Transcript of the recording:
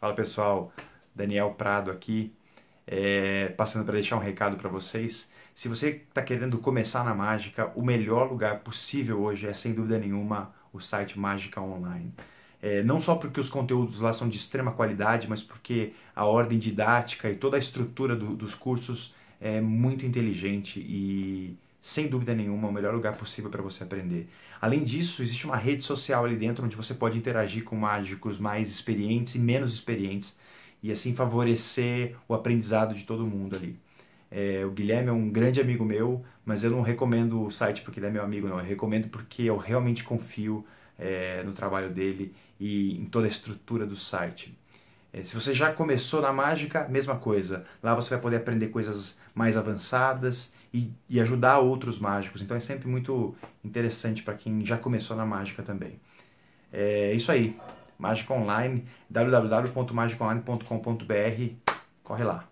Fala pessoal, Daniel Prado aqui, é, passando para deixar um recado para vocês. Se você está querendo começar na mágica, o melhor lugar possível hoje é sem dúvida nenhuma o site Mágica Online. É, não só porque os conteúdos lá são de extrema qualidade, mas porque a ordem didática e toda a estrutura do, dos cursos é muito inteligente e sem dúvida nenhuma, o melhor lugar possível para você aprender. Além disso, existe uma rede social ali dentro onde você pode interagir com mágicos mais experientes e menos experientes e assim favorecer o aprendizado de todo mundo ali. É, o Guilherme é um grande amigo meu, mas eu não recomendo o site porque ele é meu amigo, não. Eu recomendo porque eu realmente confio é, no trabalho dele e em toda a estrutura do site. É, se você já começou na mágica, mesma coisa. Lá você vai poder aprender coisas mais avançadas e, e ajudar outros mágicos. Então é sempre muito interessante para quem já começou na mágica também. É isso aí. Mágica Online, www.magicaonline.com.br. Corre lá.